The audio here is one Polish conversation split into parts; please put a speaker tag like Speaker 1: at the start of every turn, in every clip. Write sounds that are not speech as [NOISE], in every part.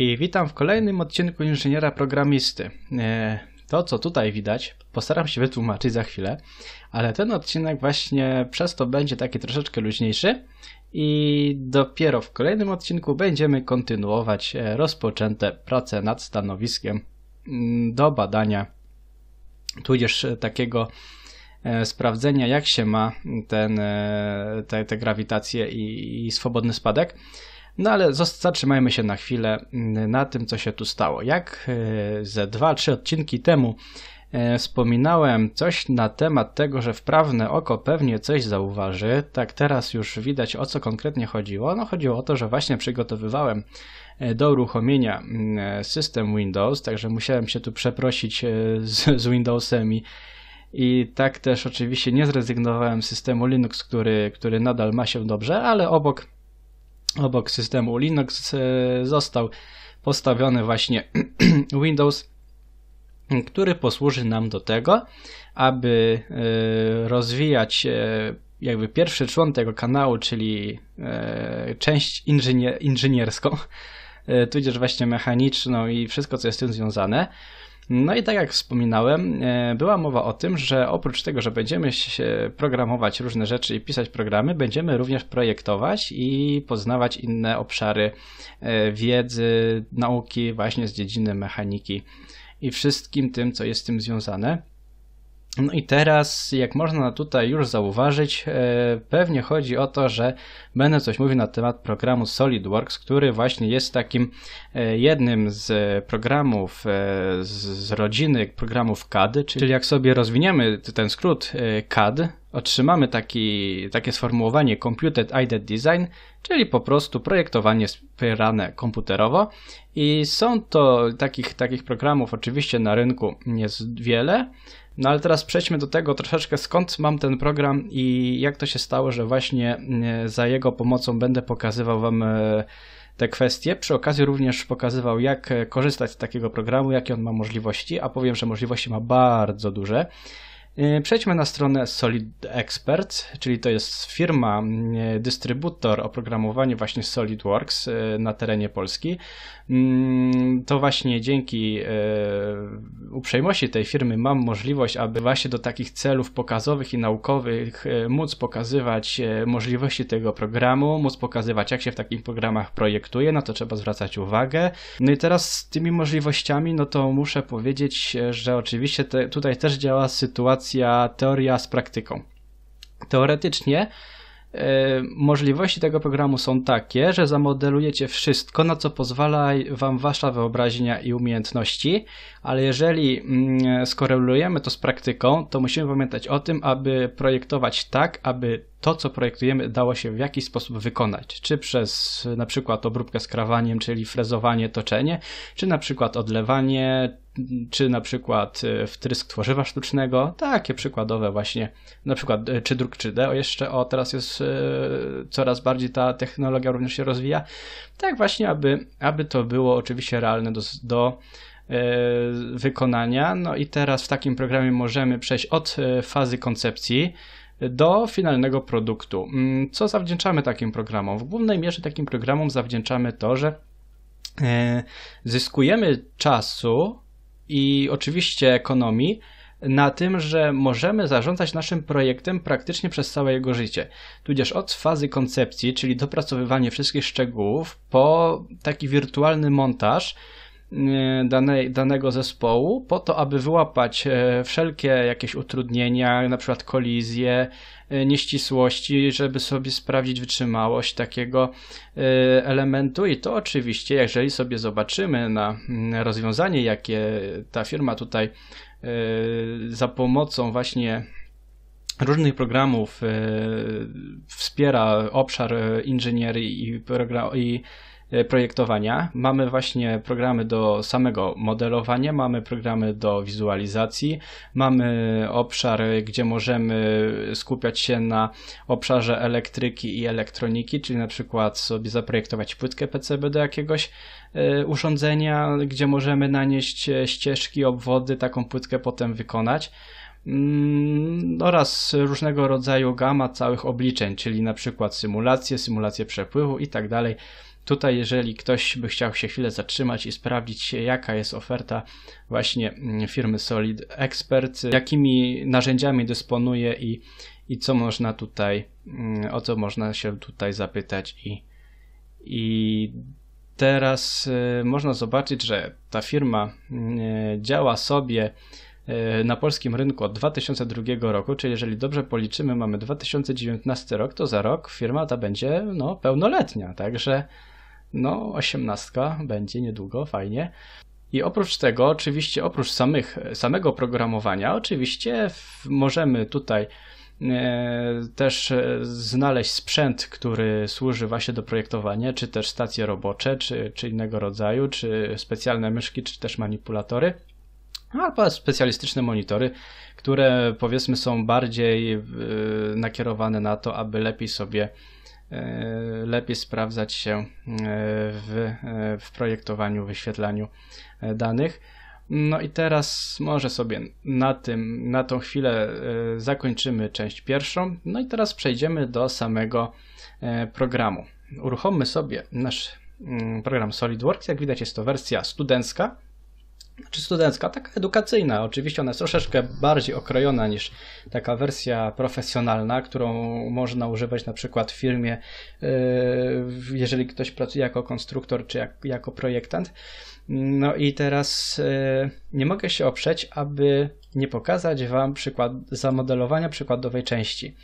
Speaker 1: i witam w kolejnym odcinku Inżyniera Programisty. E, to, co tutaj widać, postaram się wytłumaczyć za chwilę, ale ten odcinek właśnie przez to będzie taki troszeczkę luźniejszy i dopiero w kolejnym odcinku będziemy kontynuować e, rozpoczęte prace nad stanowiskiem mm, do badania, tudzież takiego e, sprawdzenia, jak się ma ten, te, te grawitacje i, i swobodny spadek. No ale zatrzymajmy się na chwilę mm, na tym, co się tu stało. Jak e, ze 2-3 odcinki temu e, wspominałem coś na temat tego, że wprawne oko pewnie coś zauważy, tak teraz już widać o co konkretnie chodziło. No chodziło o to, że właśnie przygotowywałem e, do uruchomienia mm, system Windows, także musiałem się tu przeprosić z, z Windowsem i, i tak też oczywiście nie zrezygnowałem z systemu Linux, który, który nadal ma się dobrze, ale obok obok systemu Linux e, został postawiony właśnie [CLEARS THROAT] Windows, który posłuży nam do tego, aby e, rozwijać e, jakby pierwszy człon tego kanału, czyli część inżynier inżynierską, tudzież właśnie mechaniczną i wszystko, co jest z tym związane, no i tak jak wspominałem, e, była mowa o tym, że oprócz tego, że będziemy się programować różne rzeczy i pisać programy, będziemy również projektować i poznawać inne obszary e, wiedzy, nauki właśnie z dziedziny mechaniki i wszystkim tym, co jest z tym związane. No i teraz, jak można tutaj już zauważyć, e, pewnie chodzi o to, że będę coś mówił na temat programu SolidWorks, który właśnie jest takim e, jednym z programów e, z rodziny programów CAD, czyli jak sobie rozwiniemy ten skrót CAD, otrzymamy taki, takie sformułowanie Computed Aided Design, czyli po prostu projektowanie wspierane komputerowo. I są to takich, takich programów oczywiście na rynku jest wiele, no ale teraz przejdźmy do tego troszeczkę, skąd mam ten program i jak to się stało, że właśnie e, za jego pomocą będę pokazywał Wam e, te kwestie. Przy okazji również pokazywał, jak e, korzystać z takiego programu, jakie on ma możliwości, a powiem, że możliwości ma bardzo duże. Y, przejdźmy na stronę Solid Experts, czyli to jest firma, y, dystrybutor oprogramowania właśnie SolidWorks y, na terenie Polski. Mm, to właśnie dzięki uprzejmości tej firmy mam możliwość, aby właśnie do takich celów pokazowych i naukowych móc pokazywać możliwości tego programu, móc pokazywać jak się w takich programach projektuje, na to trzeba zwracać uwagę. No i teraz z tymi możliwościami, no to muszę powiedzieć, że oczywiście te, tutaj też działa sytuacja teoria z praktyką. Teoretycznie e, możliwości tego programu są takie, że zamodelujecie wszystko, na co pozwala Wam Wasza wyobraźnia i umiejętności, ale jeżeli mm, skorelujemy to z praktyką, to musimy pamiętać o tym, aby projektować tak, aby to, co projektujemy, dało się w jakiś sposób wykonać. Czy przez na przykład obróbkę skrawaniem, czyli frezowanie, toczenie, czy na przykład odlewanie, czy na przykład e, wtrysk tworzywa sztucznego, takie przykładowe właśnie, na przykład e, czy druk 3D, o jeszcze, o teraz jest e, coraz bardziej ta technologia również się rozwija, tak właśnie, aby, aby to było oczywiście realne do, do wykonania. No i teraz w takim programie możemy przejść od fazy koncepcji, do finalnego produktu. Mm, co zawdzięczamy takim programom? W głównej mierze takim programom zawdzięczamy to, że e, zyskujemy czasu i oczywiście ekonomii na tym, że możemy zarządzać naszym projektem praktycznie przez całe jego życie. Tudzież od fazy koncepcji, czyli dopracowywanie wszystkich szczegółów, po taki wirtualny montaż, E, danej, danego zespołu po to, aby wyłapać e, wszelkie jakieś utrudnienia, na przykład kolizje, e, nieścisłości, żeby sobie sprawdzić wytrzymałość takiego elementu i to oczywiście, jeżeli sobie zobaczymy na mm, rozwiązanie, jakie ta firma tutaj za pomocą właśnie różnych programów wspiera obszar inżynierii i, program, E, projektowania. Mamy właśnie programy do samego modelowania, mamy programy do wizualizacji, mamy obszar, gdzie możemy skupiać się na obszarze elektryki i elektroniki, czyli na przykład sobie zaprojektować płytkę PCB do jakiegoś e, urządzenia, gdzie możemy nanieść e, ścieżki, obwody, taką płytkę potem wykonać mm, oraz różnego rodzaju gama całych obliczeń, czyli na przykład symulacje, symulacje przepływu i tak dalej, Tutaj, jeżeli ktoś by chciał się chwilę zatrzymać i sprawdzić, jaka jest oferta właśnie mm, firmy Solid Expert, jakimi narzędziami dysponuje i, i co można tutaj, mm, o co można się tutaj zapytać i, i teraz y, można zobaczyć, że ta firma mm, działa sobie y, na polskim rynku od 2002 roku, czyli jeżeli dobrze policzymy, mamy 2019 rok, to za rok firma ta będzie no, pełnoletnia, także no, osiemnastka będzie niedługo, fajnie. I oprócz tego, oczywiście, oprócz samych, samego programowania, oczywiście możemy tutaj e, też e, znaleźć sprzęt, który służy właśnie do projektowania, czy też stacje robocze, czy, czy innego rodzaju, czy specjalne myszki, czy też manipulatory, albo specjalistyczne monitory, które powiedzmy są bardziej e, nakierowane na to, aby lepiej sobie E, lepiej sprawdzać się e, w, e, w projektowaniu, wyświetlaniu danych. No i teraz może sobie na tym, na tą chwilę zakończymy część pierwszą. No i teraz przejdziemy do samego programu. Uruchommy sobie nasz mm, program SolidWorks. Jak widać jest to wersja studencka czy znaczy studencka, taka edukacyjna. Oczywiście ona jest troszeczkę bardziej okrojona niż taka wersja profesjonalna, którą można używać na przykład w firmie, yy, jeżeli ktoś pracuje jako konstruktor czy jak, jako projektant. No i teraz yy, nie mogę się oprzeć, aby nie pokazać Wam przykład, zamodelowania przykładowej części.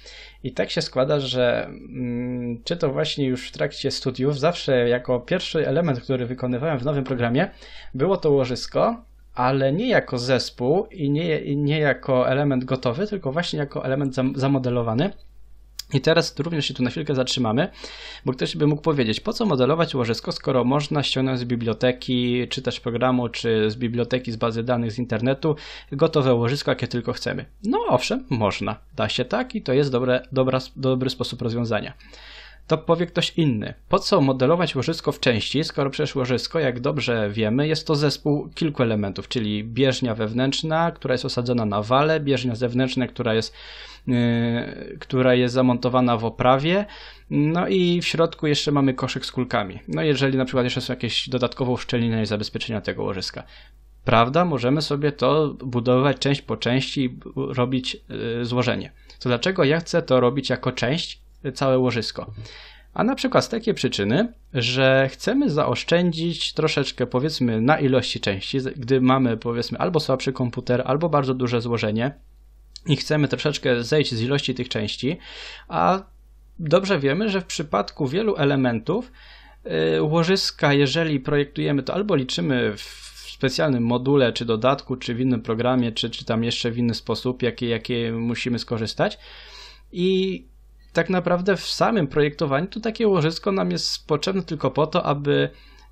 Speaker 1: I tak się składa, że mm, czy to właśnie już w trakcie studiów, zawsze jako pierwszy element, który wykonywałem w nowym programie, było to łożysko, ale nie jako zespół i nie, nie jako element gotowy, tylko właśnie jako element zamodelowany. I teraz również się tu na chwilkę zatrzymamy, bo ktoś by mógł powiedzieć, po co modelować łożysko, skoro można ściągnąć z biblioteki, czy też programu, czy z biblioteki, z bazy danych, z internetu, gotowe łożysko, jakie tylko chcemy. No owszem, można, da się tak i to jest dobre, dobra, dobry sposób rozwiązania to powie ktoś inny. Po co modelować łożysko w części, skoro przecież łożysko, jak dobrze wiemy, jest to zespół kilku elementów, czyli bieżnia wewnętrzna, która jest osadzona na wale, bieżnia zewnętrzna, która jest Y, która jest zamontowana w oprawie. No i w środku jeszcze mamy koszyk z kulkami. No jeżeli na przykład jeszcze są jakieś dodatkowe uszczelnienia i zabezpieczenia tego łożyska. Prawda, możemy sobie to budować część po części i robić y, złożenie. To dlaczego ja chcę to robić jako część, y, całe łożysko? A na przykład z takiej przyczyny, że chcemy zaoszczędzić troszeczkę powiedzmy na ilości części, gdy mamy powiedzmy albo słabszy komputer, albo bardzo duże złożenie, i chcemy troszeczkę zejść z ilości tych części, a dobrze wiemy, że w przypadku wielu elementów y, łożyska, jeżeli projektujemy to albo liczymy w specjalnym module, czy dodatku, czy w innym programie, czy, czy tam jeszcze w inny sposób, jakie, jakie musimy skorzystać. I tak naprawdę w samym projektowaniu to takie łożysko nam jest potrzebne tylko po to, aby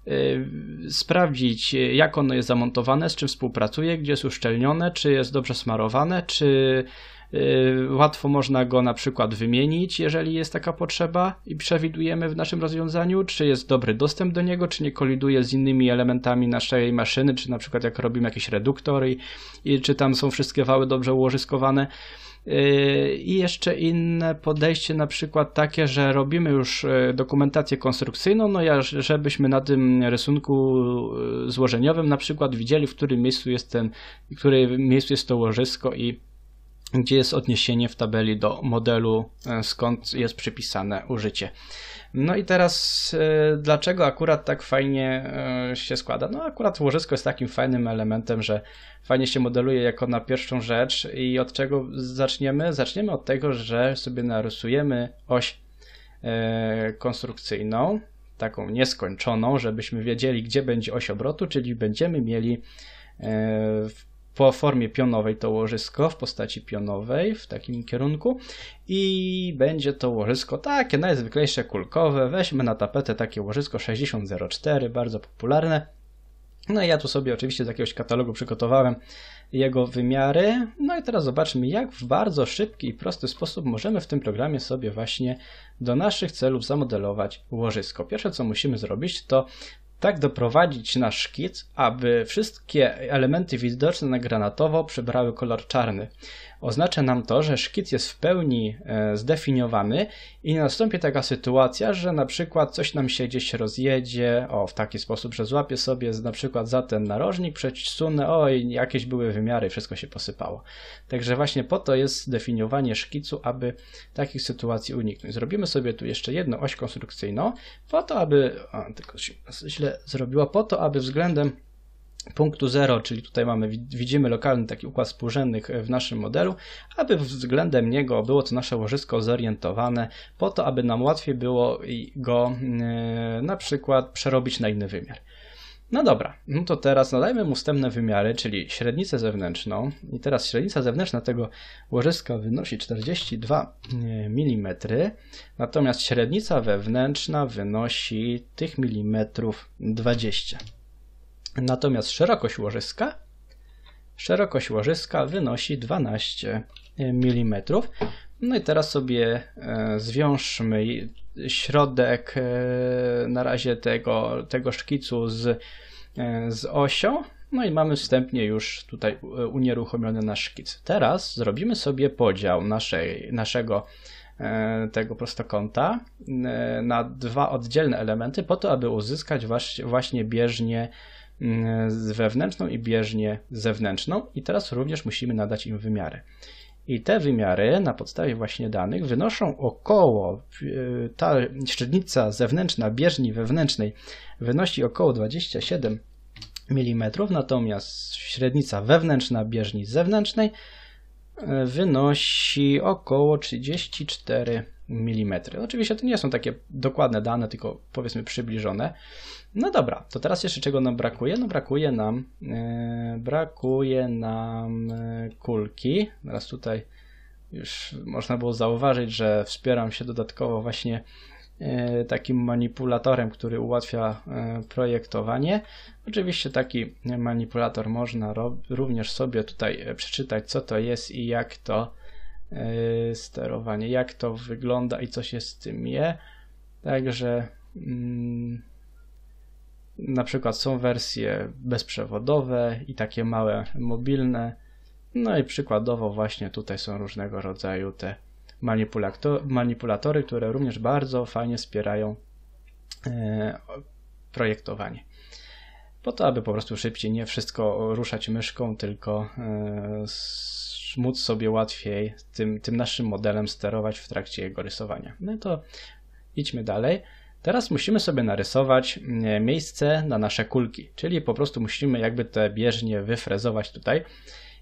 Speaker 1: Y, sprawdzić, jak ono jest zamontowane, z czym współpracuje, gdzie jest uszczelnione, czy jest dobrze smarowane, czy y, łatwo można go na przykład wymienić, jeżeli jest taka potrzeba i przewidujemy w naszym rozwiązaniu, czy jest dobry dostęp do niego, czy nie koliduje z innymi elementami naszej maszyny, czy na przykład jak robimy jakieś reduktory i czy tam są wszystkie wały dobrze ułożyskowane. Y, I jeszcze inne podejście, na przykład takie, że robimy już y, dokumentację konstrukcyjną, no ja, żebyśmy na tym rysunku y, złożeniowym na przykład widzieli, w którym miejscu jest ten, w którym miejscu jest to łożysko i gdzie jest odniesienie w tabeli do modelu, e, skąd jest przypisane użycie. No i teraz, e, dlaczego akurat tak fajnie e, się składa? No, akurat łożysko jest takim fajnym elementem, że fajnie się modeluje jako na pierwszą rzecz. I od czego zaczniemy? Zaczniemy od tego, że sobie narysujemy oś konstrukcyjną, taką nieskończoną, żebyśmy wiedzieli, gdzie będzie oś obrotu, czyli będziemy mieli w po formie pionowej to łożysko w postaci pionowej w takim kierunku i będzie to łożysko takie najzwyklejsze kulkowe. Weźmy na tapetę takie łożysko 6004, bardzo popularne. No i ja tu sobie oczywiście z jakiegoś katalogu przygotowałem jego wymiary. No i teraz zobaczmy, jak w bardzo szybki i prosty sposób możemy w tym programie sobie właśnie do naszych celów zamodelować łożysko. Pierwsze, co musimy zrobić, to tak doprowadzić nasz szkic, aby wszystkie elementy widoczne na granatowo przybrały kolor czarny. Oznacza nam to, że szkic jest w pełni e, zdefiniowany i nie nastąpi taka sytuacja, że na przykład coś nam się gdzieś rozjedzie, o w taki sposób, że złapię sobie na przykład za ten narożnik, przesunę, o i jakieś były wymiary, wszystko się posypało. Także właśnie po to jest zdefiniowanie szkicu, aby takich sytuacji uniknąć. Zrobimy sobie tu jeszcze jedną oś konstrukcyjną, po to, aby... O, tylko źle myślę, zrobiła po to, aby względem punktu 0, czyli tutaj mamy, widzimy lokalny taki układ współrzędnych e, w naszym modelu, aby względem niego było to nasze łożysko zorientowane po to, aby nam łatwiej było go mm, e, na przykład przerobić na inny wymiar. No dobra, no to teraz nadajmy mu wstępne wymiary, czyli średnicę zewnętrzną. I teraz średnica zewnętrzna tego łożyska wynosi 42 e, mm, natomiast średnica wewnętrzna wynosi tych milimetrów 20. Natomiast szerokość łożyska szerokość łożyska wynosi 12 e, mm. No i teraz sobie e, zwiążmy środek na razie tego, tego szkicu z E, z osią. No i mamy wstępnie już tutaj e, unieruchomiony nasz szkic. Teraz zrobimy sobie podział naszej, naszego e, tego prostokąta na dwa oddzielne elementy po to, aby uzyskać właśnie bieżnię mm, wewnętrzną i bieżnię zewnętrzną i teraz również musimy nadać im wymiary. I te wymiary na podstawie właśnie danych wynoszą około, y, ta średnica zewnętrzna bieżni wewnętrznej wynosi około 27 mm, natomiast średnica wewnętrzna bieżni zewnętrznej y, wynosi około 34 mm. Oczywiście to nie są takie dokładne dane, tylko powiedzmy przybliżone. No dobra, to teraz jeszcze czego nam brakuje? No brakuje nam, e, brakuje nam e, kulki. Teraz tutaj już można było zauważyć, że wspieram się dodatkowo właśnie e, takim manipulatorem, który ułatwia projektowanie. Oczywiście taki manipulator można również sobie tutaj przeczytać, co to jest i jak to sterowanie, jak to wygląda i co się z tym je. Także mm, na przykład są wersje bezprzewodowe i takie małe mobilne. No i przykładowo właśnie tutaj są różnego rodzaju te manipulatory, które również bardzo fajnie wspierają e, projektowanie. Po to, aby po prostu szybciej nie wszystko ruszać myszką, tylko e, móc sobie łatwiej tym, tym naszym modelem sterować w trakcie jego rysowania. No to idźmy dalej. Teraz musimy sobie narysować e, miejsce na nasze kulki, czyli po prostu musimy jakby te bieżnie wyfrezować tutaj.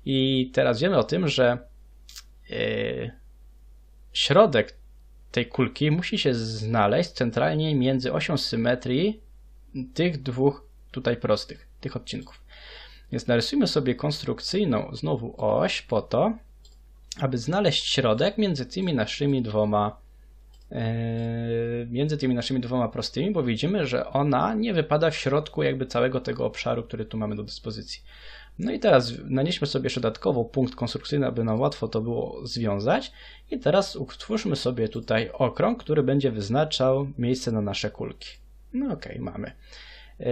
Speaker 1: I teraz wiemy o tym, że e, środek tej kulki musi się znaleźć centralnie między osią symetrii tych dwóch tutaj prostych, tych odcinków. Więc narysujmy sobie konstrukcyjną znowu oś po to, aby znaleźć środek między tymi naszymi dwoma Eee, między tymi naszymi dwoma prostymi, bo widzimy, że ona nie wypada w środku jakby całego tego obszaru, który tu mamy do dyspozycji. No i teraz nanieśmy sobie jeszcze dodatkowo punkt konstrukcyjny, aby nam łatwo to było związać. I teraz utwórzmy sobie tutaj okrąg, który będzie wyznaczał miejsce na nasze kulki. No okej, okay, mamy. Eee,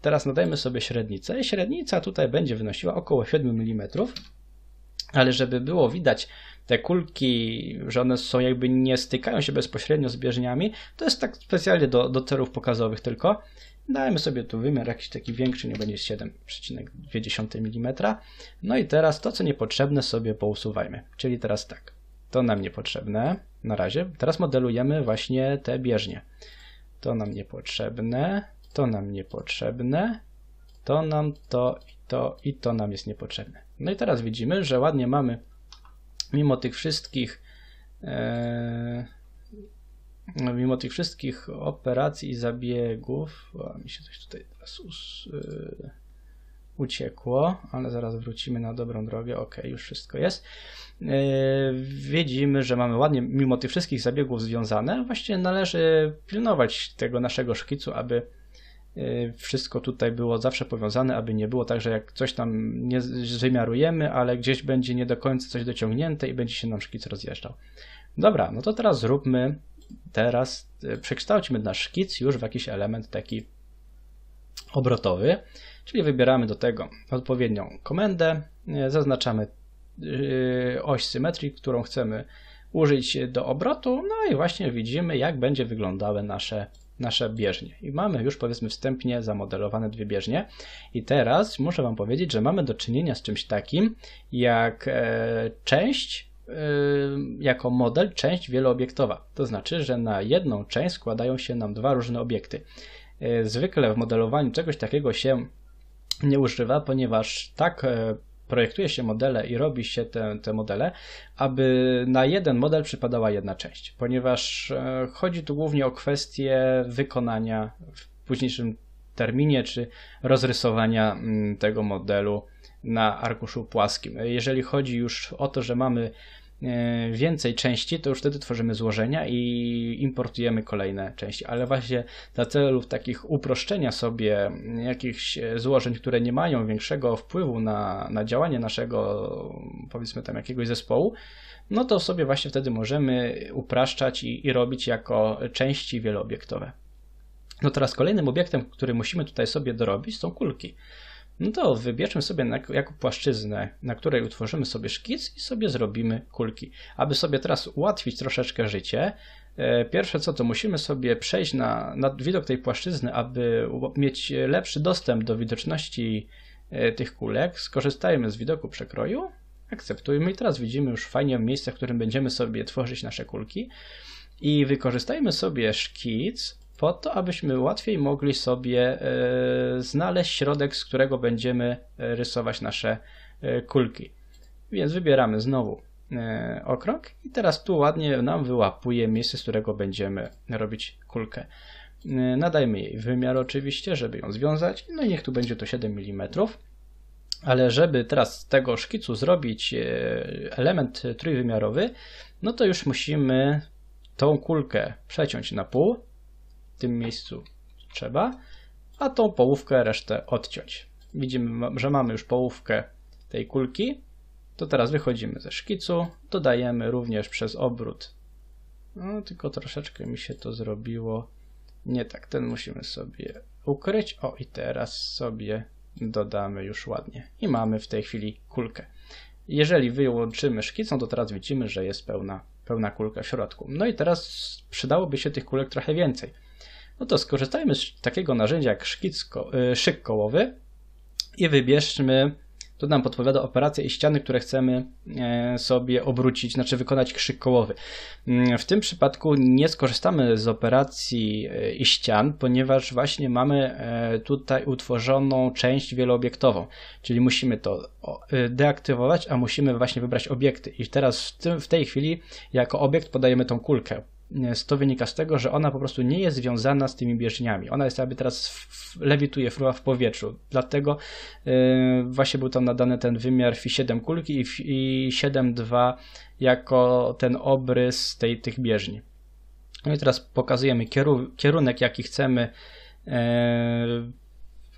Speaker 1: teraz nadajmy sobie średnicę. Średnica tutaj będzie wynosiła około 7 mm ale żeby było widać te kulki, że one są jakby nie stykają się bezpośrednio z bieżniami, to jest tak specjalnie do, do celów pokazowych tylko. Dajmy sobie tu wymiar jakiś taki większy, nie będzie 7,2 mm. No i teraz to, co niepotrzebne sobie pousuwajmy. Czyli teraz tak, to nam niepotrzebne na razie. Teraz modelujemy właśnie te bieżnie. To nam niepotrzebne, to nam niepotrzebne, to nam to to i to nam jest niepotrzebne. No i teraz widzimy, że ładnie mamy mimo tych wszystkich e, mimo tych wszystkich operacji i zabiegów o, mi się coś tutaj teraz us, e, uciekło, ale zaraz wrócimy na dobrą drogę, ok, już wszystko jest e, widzimy, że mamy ładnie mimo tych wszystkich zabiegów związane, właśnie należy pilnować tego naszego szkicu, aby Y, wszystko tutaj było zawsze powiązane, aby nie było tak, że jak coś tam nie wymiarujemy, ale gdzieś będzie nie do końca coś dociągnięte i będzie się nam szkic rozjeżdżał. Dobra, no to teraz zróbmy, teraz y, przekształćmy nasz szkic już w jakiś element taki obrotowy, czyli wybieramy do tego odpowiednią komendę, y, zaznaczamy oś symetrii, którą chcemy użyć do obrotu, no i właśnie widzimy, jak będzie wyglądały nasze nasze bieżnie. I mamy już powiedzmy wstępnie zamodelowane dwie bieżnie. I teraz muszę Wam powiedzieć, że mamy do czynienia z czymś takim jak e, część e, jako model, część wieloobiektowa. To znaczy, że na jedną część składają się nam dwa różne obiekty. E, zwykle w modelowaniu czegoś takiego się nie używa, ponieważ tak e, projektuje się modele i robi się te, te modele, aby na jeden model przypadała jedna część, ponieważ e, chodzi tu głównie o kwestię wykonania w późniejszym terminie czy rozrysowania mm, tego modelu na arkuszu płaskim. E, jeżeli chodzi już o to, że mamy E, więcej części, to już wtedy tworzymy złożenia i importujemy kolejne części. Ale właśnie dla celów takich uproszczenia sobie jakichś e, złożeń, które nie mają większego wpływu na, na działanie naszego, powiedzmy tam jakiegoś zespołu, no to sobie właśnie wtedy możemy upraszczać i, i robić jako części wieloobiektowe. No teraz kolejnym obiektem, który musimy tutaj sobie dorobić są kulki no to wybierzmy sobie na, jako płaszczyznę, na której utworzymy sobie szkic i sobie zrobimy kulki. Aby sobie teraz ułatwić troszeczkę życie, e, Pierwsze co, to musimy sobie przejść na, na, widok tej płaszczyzny, aby mieć lepszy dostęp do widoczności e, tych kulek. Skorzystajmy z widoku przekroju, akceptujmy i teraz widzimy już fajnie miejsce, w którym będziemy sobie tworzyć nasze kulki. I wykorzystajmy sobie szkic, po to, abyśmy łatwiej mogli sobie e, znaleźć środek, z którego będziemy e, rysować nasze e, kulki. Więc wybieramy znowu okrąg i teraz tu ładnie nam wyłapuje miejsce, z którego będziemy robić kulkę. Nadajmy jej wymiar oczywiście, żeby ją związać. No i niech tu będzie to 7 mm. Ale żeby teraz z tego szkicu zrobić element trójwymiarowy, no to już musimy tą kulkę przeciąć na pół, w tym miejscu trzeba, a tą połówkę resztę odciąć. Widzimy, że mamy już połówkę tej kulki, to teraz wychodzimy ze szkicu, dodajemy również przez obrót, no, tylko troszeczkę mi się to zrobiło nie tak, ten musimy sobie ukryć, o i teraz sobie dodamy już ładnie i mamy w tej chwili kulkę. Jeżeli wyłączymy szkicą, to teraz widzimy, że jest pełna, pełna kulka w środku. No i teraz przydałoby się tych kulek trochę więcej no to skorzystajmy z takiego narzędzia jak szkic, y, szyk kołowy i wybierzmy, tu nam podpowiada operacja i ściany, które chcemy e, sobie obrócić, znaczy wykonać krzyk kołowy. Mm, w tym przypadku nie skorzystamy z operacji e, i ścian, ponieważ właśnie mamy e, tutaj utworzoną część wieloobiektową, czyli musimy to deaktywować, a musimy właśnie wybrać obiekty. I teraz w tej chwili jako obiekt podajemy tą kulkę, E, to wynika z tego, że ona po prostu nie jest związana z tymi bieżniami. Ona jest jakby teraz w, lewituje fruwa w powietrzu. Dlatego yy, właśnie był tam nadany ten wymiar Fi7 kulki i, i 7.2 jako ten obrys tej, tych bieżni. No i teraz pokazujemy kieru, kierunek, jaki chcemy yy,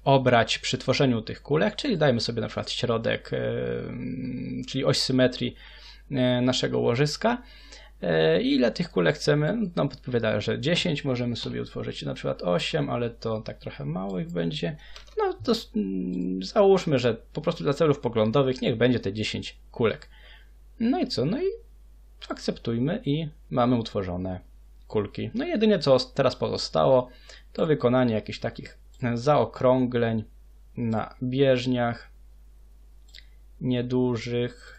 Speaker 1: obrać przy tworzeniu tych kulek, czyli dajmy sobie na przykład środek, yy, czyli oś symetrii naszego łożyska. E, ile tych kulek chcemy? No podpowiada, że 10 możemy sobie utworzyć, na przykład 8, ale to tak trochę mało ich będzie. No to mm, załóżmy, że po prostu dla celów poglądowych niech będzie te 10 kulek. No i co? No i akceptujmy i mamy utworzone kulki. No i jedynie co teraz pozostało to wykonanie jakichś takich zaokrągleń na bieżniach niedużych,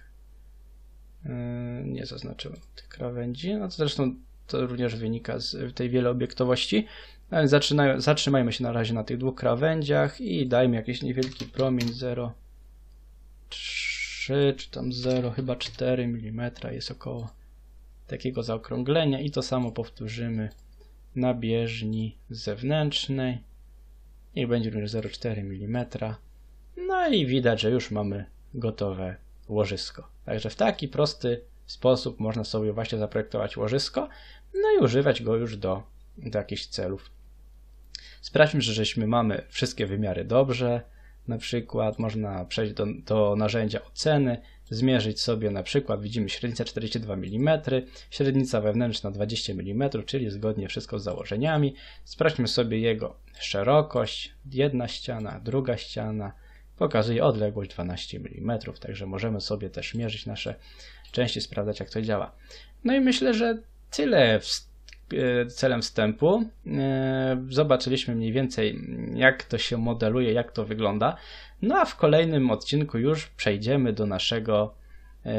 Speaker 1: Mm, nie zaznaczyłem tych krawędzi. No to zresztą to również wynika z tej wieloobiektowości. No zaczynaj, zatrzymajmy się na razie na tych dwóch krawędziach i dajmy jakiś niewielki promień 0,3 czy tam 0, chyba 4 mm jest około takiego zaokrąglenia i to samo powtórzymy na bieżni zewnętrznej. Niech będzie również 0,4 mm. No i widać, że już mamy gotowe łożysko. Także w taki prosty sposób można sobie właśnie zaprojektować łożysko, no i używać go już do, do jakichś celów. Sprawdźmy, że żeśmy mamy wszystkie wymiary dobrze, na przykład można przejść do, do narzędzia oceny, zmierzyć sobie na przykład, widzimy średnica 42 mm, średnica wewnętrzna 20 mm, czyli zgodnie wszystko z założeniami. Sprawdźmy sobie jego szerokość, jedna ściana, druga ściana, pokazuje odległość 12 mm, także możemy sobie też mierzyć nasze części, sprawdzać jak to działa. No i myślę, że tyle e, celem wstępu. E, zobaczyliśmy mniej więcej jak to się modeluje, jak to wygląda. No a w kolejnym odcinku już przejdziemy do naszego e,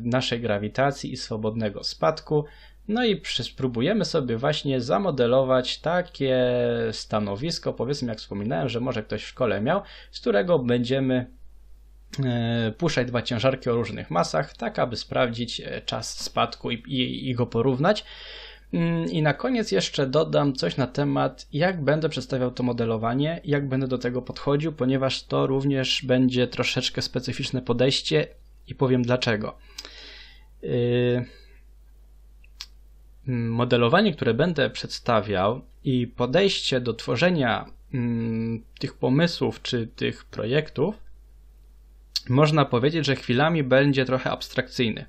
Speaker 1: naszej grawitacji i swobodnego spadku. No i spróbujemy sobie właśnie zamodelować takie stanowisko, powiedzmy jak wspominałem, że może ktoś w szkole miał, z którego będziemy e, puszczać dwa ciężarki o różnych masach, tak aby sprawdzić e, czas spadku i, i, i go porównać. Mm, I na koniec jeszcze dodam coś na temat, jak będę przedstawiał to modelowanie, jak będę do tego podchodził, ponieważ to również będzie troszeczkę specyficzne podejście i powiem dlaczego. Yy... Mm, modelowanie, które będę przedstawiał i podejście do tworzenia mm, tych pomysłów czy tych projektów, można powiedzieć, że chwilami będzie trochę abstrakcyjny.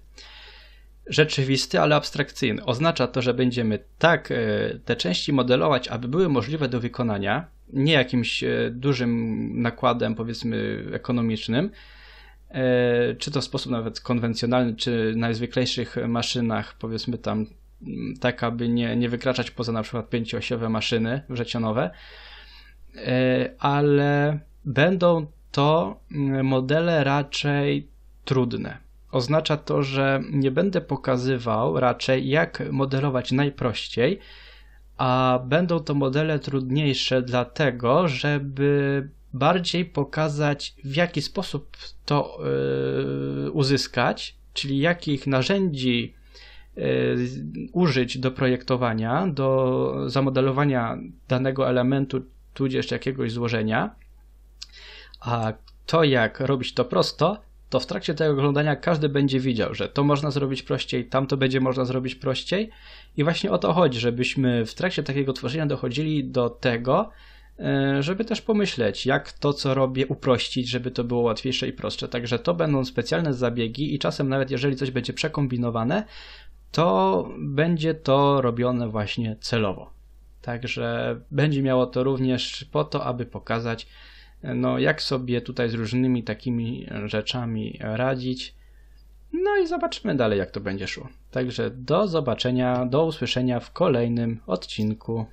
Speaker 1: Rzeczywisty, ale abstrakcyjny. Oznacza to, że będziemy tak e, te części modelować, aby były możliwe do wykonania, nie jakimś e, dużym nakładem, powiedzmy, ekonomicznym, e, czy to w sposób nawet konwencjonalny, czy na najzwyklejszych maszynach, powiedzmy tam Mm, tak aby nie, nie wykraczać poza na przykład pięciosiowe maszyny wrzecionowe, e, ale będą to mm, modele raczej trudne. Oznacza to, że nie będę pokazywał raczej jak modelować najprościej, a będą to modele trudniejsze, dlatego żeby bardziej pokazać w jaki sposób to e, uzyskać, czyli jakich narzędzi E, użyć do projektowania, do zamodelowania danego elementu, tudzież jakiegoś złożenia. A to, jak robić to prosto, to w trakcie tego oglądania każdy będzie widział, że to można zrobić prościej, tamto będzie można zrobić prościej. I właśnie o to chodzi, żebyśmy w trakcie takiego tworzenia dochodzili do tego, e, żeby też pomyśleć, jak to, co robię, uprościć, żeby to było łatwiejsze i prostsze. Także to będą specjalne zabiegi i czasem nawet jeżeli coś będzie przekombinowane, to będzie to robione właśnie celowo. Także będzie miało to również po to, aby pokazać, no, jak sobie tutaj z różnymi takimi rzeczami radzić. No i zobaczymy dalej, jak to będzie szło. Także do zobaczenia, do usłyszenia w kolejnym odcinku.